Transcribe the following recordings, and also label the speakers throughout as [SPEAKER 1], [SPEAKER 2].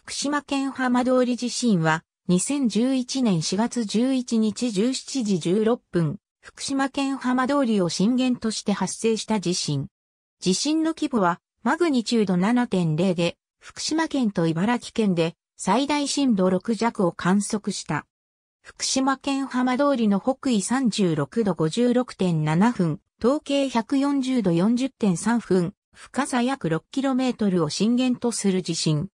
[SPEAKER 1] 福島県浜通り地震は、2011年4月11日17時16分、福島県浜通りを震源として発生した地震。地震の規模は、マグニチュード7.0で、福島県と茨城県で、最大震度6弱を観測した。福島県浜通りの北緯36度56.7分、東経140度40.3分、深さ約 6km を震源とする地震。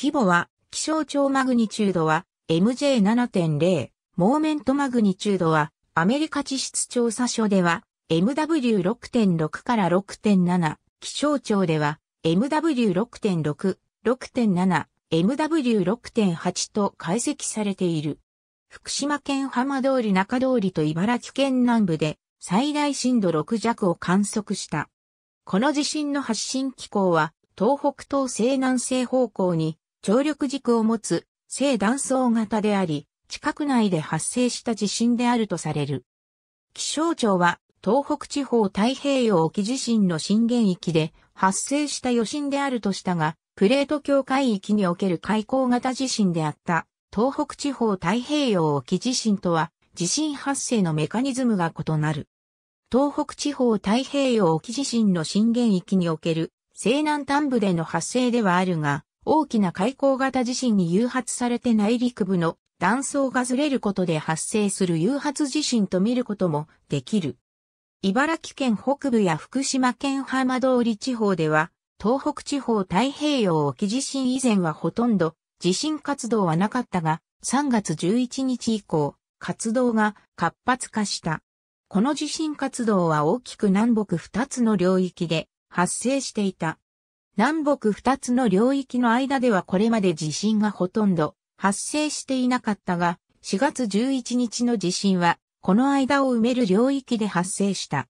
[SPEAKER 1] 規模は、気象庁マグニチュードは MJ7.0、モーメントマグニチュードは、アメリカ地質調査所では、MW6.6 から6.7、気象庁では、MW6.6、6.7、MW6.8 と解析されている。福島県浜通り中通りと茨城県南部で最大震度6弱を観測した。この地震の発震機構は東北東西南西方向に張力軸を持つ、正断層型であり、地殻内で発生した地震であるとされる。気象庁は、東北地方太平洋沖地震の震源域で発生した余震であるとしたが、プレート境海域における海溝型地震であった東北地方太平洋沖地震とは地震発生のメカニズムが異なる。東北地方太平洋沖地震の震源域における西南端部での発生ではあるが、大きな海溝型地震に誘発されて内陸部の断層がずれることで発生する誘発地震と見ることもできる。茨城県北部や福島県浜通り地方では、東北地方太平洋沖地震以前はほとんど地震活動はなかったが、3月11日以降、活動が活発化した。この地震活動は大きく南北2つの領域で発生していた。南北二つの領域の間ではこれまで地震がほとんど発生していなかったが、4月11日の地震は、この間を埋める領域で発生した。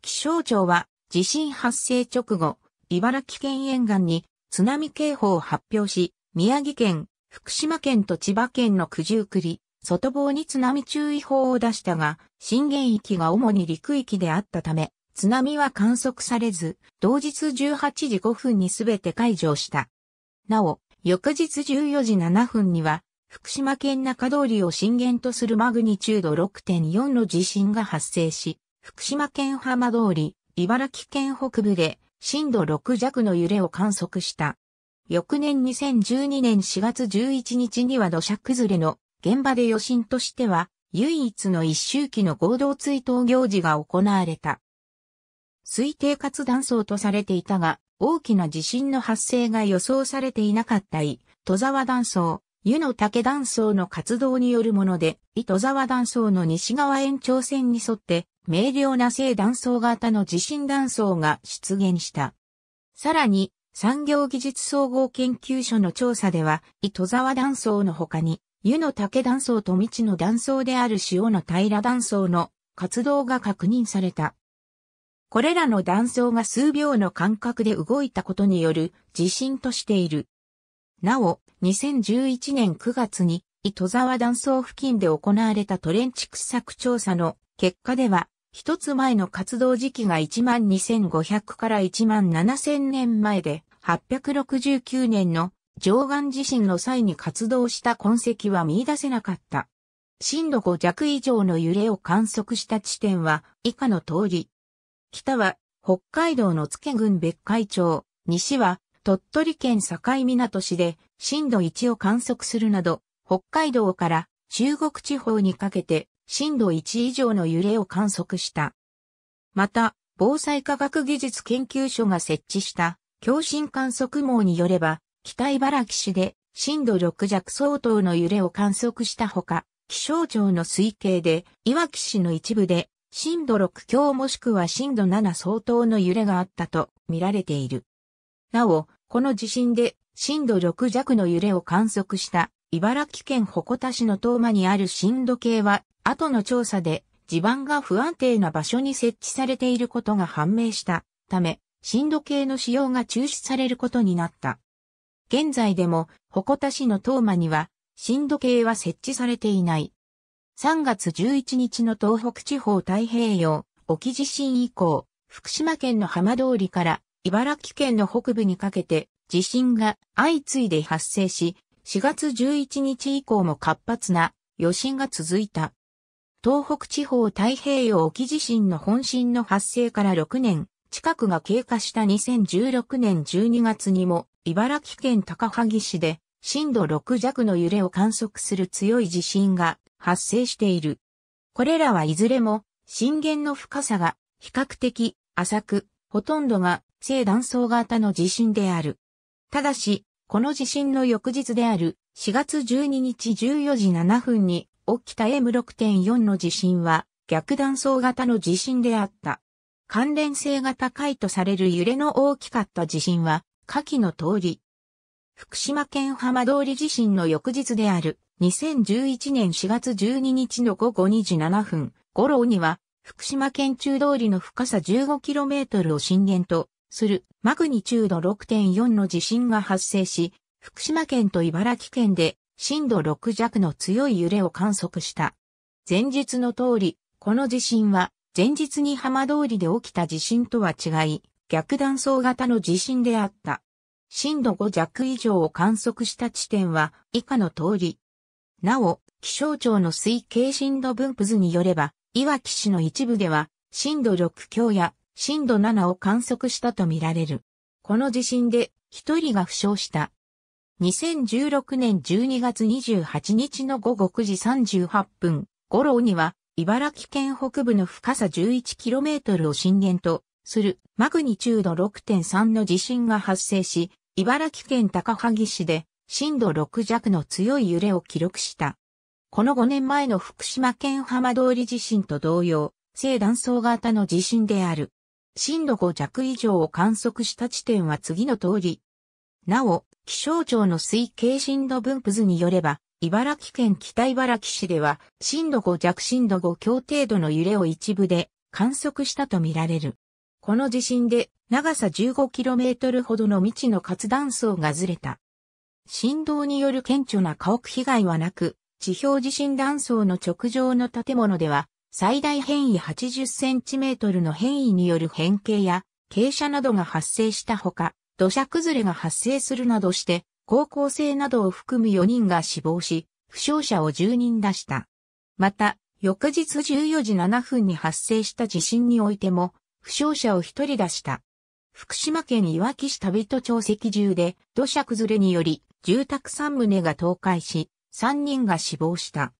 [SPEAKER 1] 気象庁は、地震発生直後、茨城県沿岸に津波警報を発表し、宮城県、福島県と千葉県の九十九里、外房に津波注意報を出したが、震源域が主に陸域であったため、津波は観測されず、同日18時5分にすべて解除した。なお、翌日14時7分には、福島県中通りを震源とするマグニチュード6.4の地震が発生し、福島県浜通り、茨城県北部で震度6弱の揺れを観測した。翌年2012年4月11日には土砂崩れの現場で余震としては唯一の一周期の合同追悼行事が行われた。推定活断層とされていたが、大きな地震の発生が予想されていなかった伊、戸沢断層、湯の竹断層の活動によるもので、伊戸沢断層の西側延長線に沿って、明瞭な正断層型の地震断層が出現した。さらに、産業技術総合研究所の調査では、伊戸沢断層の他に、湯の竹断層と未知の断層である塩の平断層の活動が確認された。これらの断層が数秒の間隔で動いたことによる地震としている。なお、2011年9月に、糸沢断層付近で行われたトレンチ掘削調査の結果では、一つ前の活動時期が12,500から17,000年前で、869年の上岸地震の際に活動した痕跡は見出せなかった。震度5弱以上の揺れを観測した地点は以下の通り、北は北海道の付郡別海町、西は鳥取県境港市で震度1を観測するなど、北海道から中国地方にかけて震度1以上の揺れを観測した。また、防災科学技術研究所が設置した共振観測網によれば、北茨城市で震度6弱相当の揺れを観測したほか、気象庁の推計で、いわき市の一部で震度6強もしくは震度7相当の揺れがあったと見られている。なお、この地震で震度6弱の揺れを観測した茨城県鉾田市の東間にある震度計は後の調査で地盤が不安定な場所に設置されていることが判明したため震度計の使用が中止されることになった。現在でも鉾田市の東間には震度計は設置されていない。3月11日の東北地方太平洋、沖地震以降、福島県の浜通りから茨城県の北部にかけて地震が相次いで発生し、4月11日以降も活発な余震が続いた。東北地方太平洋沖地震の本震の発生から6年近くが経過した2016年12月にも茨城県高萩市で震度6弱の揺れを観測する強い地震が発生している。これらはいずれも震源の深さが比較的浅く、ほとんどが正断層型の地震である。ただし、この地震の翌日である4月12日14時7分に起きた M6.4 の地震は逆断層型の地震であった。関連性が高いとされる揺れの大きかった地震は下記の通り。福島県浜通り地震の翌日である2011年4月12日の午後2時7分、頃には、福島県中通りの深さ 15km を震源とするマグニチュード6.4の地震が発生し、福島県と茨城県で震度6弱の強い揺れを観測した。前日の通り、この地震は前日に浜通りで起きた地震とは違い、逆断層型の地震であった。震度5弱以上を観測した地点は以下の通り、なお、気象庁の推計震度分布図によれば、いわき市の一部では、震度6強や震度7を観測したとみられる。この地震で一人が負傷した。2016年12月28日の午後9時38分頃には、茨城県北部の深さ 11km を震源とするマグニチュード6.3の地震が発生し、茨城県高萩市で震度6弱の強い揺れを記録した。この5年前の福島県浜通り地震と同様、正断層型の地震である。震度5弱以上を観測した地点は次の通り。なお、気象庁の推計震度分布図によれば、茨城県北茨城市では、震度5弱震度5強程度の揺れを一部で観測したとみられる。この地震で、長さ 15km ほどの未知の活断層がずれた。振動による顕著な家屋被害はなく、地表地震断層の直上の建物では、最大変異8 0トルの変異による変形や傾斜などが発生したほか、土砂崩れが発生するなどして、高校生などを含む4人が死亡し、負傷者を10人出した。また、翌日14時7分に発生した地震においても、負傷者を1人出した。福島県いわき市旅人町石住で土砂崩れにより住宅3棟が倒壊し、3人が死亡した。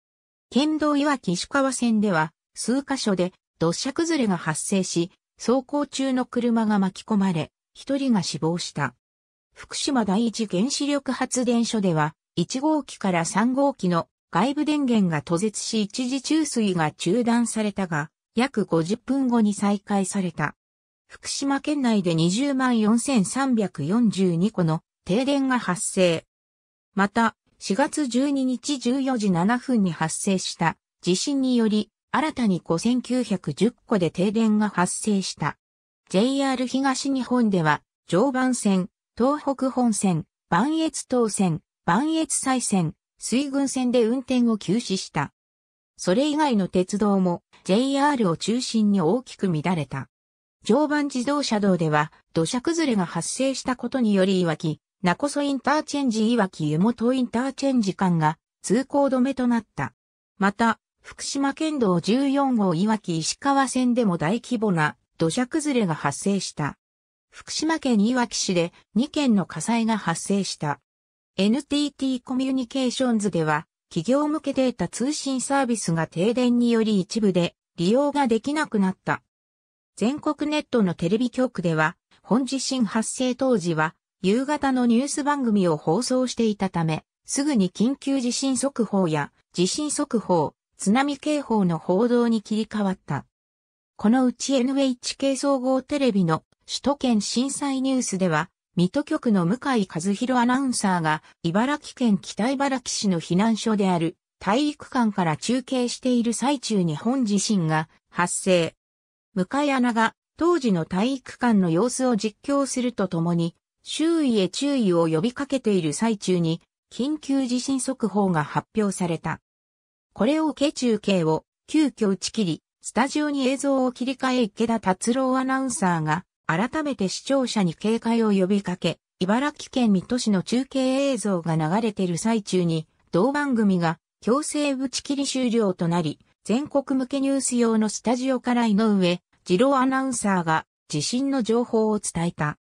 [SPEAKER 1] 県道岩木石川線では、数箇所で土砂崩れが発生し、走行中の車が巻き込まれ、1人が死亡した。福島第一原子力発電所では、1号機から3号機の外部電源が途絶し一時注水が中断されたが、約50分後に再開された。福島県内で20万4342個の停電が発生。また、4月12日14時7分に発生した地震により、新たに5910個で停電が発生した。JR 東日本では、常磐線、東北本線、磐越東線、磐越西線、水郡線で運転を休止した。それ以外の鉄道も JR を中心に大きく乱れた。常磐自動車道では土砂崩れが発生したことによりいわき、ナコソインターチェンジいわき湯本インターチェンジ間が通行止めとなった。また、福島県道14号いわき石川線でも大規模な土砂崩れが発生した。福島県いわき市で2件の火災が発生した。NTT コミュニケーションズでは、企業向けデータ通信サービスが停電により一部で利用ができなくなった。全国ネットのテレビ局では、本地震発生当時は夕方のニュース番組を放送していたため、すぐに緊急地震速報や地震速報、津波警報の報道に切り替わった。このうち NHK 総合テレビの首都圏震災ニュースでは、水戸局の向井和弘アナウンサーが茨城県北茨城市の避難所である体育館から中継している最中に本地震が発生。向井アナが当時の体育館の様子を実況するとともに周囲へ注意を呼びかけている最中に、緊急地震速報が発表された。これを受け中継を急遽打ち切り、スタジオに映像を切り替え池田達郎アナウンサーが、改めて視聴者に警戒を呼びかけ、茨城県水戸市の中継映像が流れている最中に、同番組が強制打ち切り終了となり、全国向けニュース用のスタジオから井上、二郎アナウンサーが地震の情報を伝えた。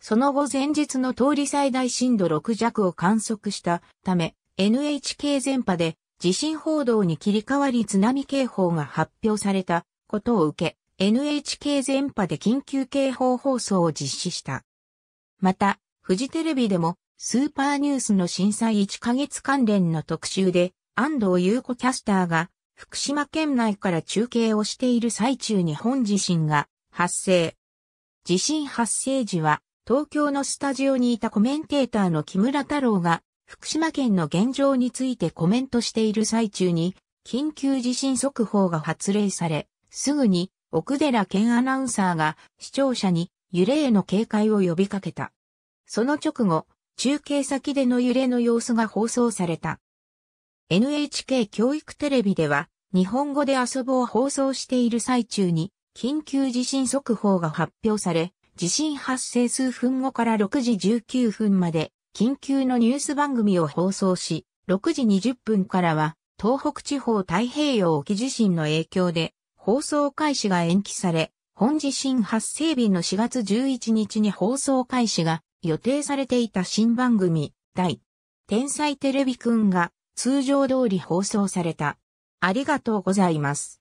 [SPEAKER 1] その後前日の通り最大震度6弱を観測したため、NHK 全波で地震報道に切り替わり津波警報が発表されたことを受け、NHK 全波で緊急警報放送を実施した。また、フジテレビでもスーパーニュースの震災1ヶ月関連の特集で安藤優子キャスターが福島県内から中継をしている最中に本地震が発生。地震発生時は東京のスタジオにいたコメンテーターの木村太郎が、福島県の現状についてコメントしている最中に、緊急地震速報が発令され、すぐに奥寺県アナウンサーが視聴者に揺れへの警戒を呼びかけた。その直後、中継先での揺れの様子が放送された。NHK 教育テレビでは、日本語で遊ぼう放送している最中に、緊急地震速報が発表され、地震発生数分後から6時19分まで緊急のニュース番組を放送し、6時20分からは東北地方太平洋沖地震の影響で放送開始が延期され、本地震発生日の4月11日に放送開始が予定されていた新番組、第天才テレビくんが通常通り放送された。ありがとうございます。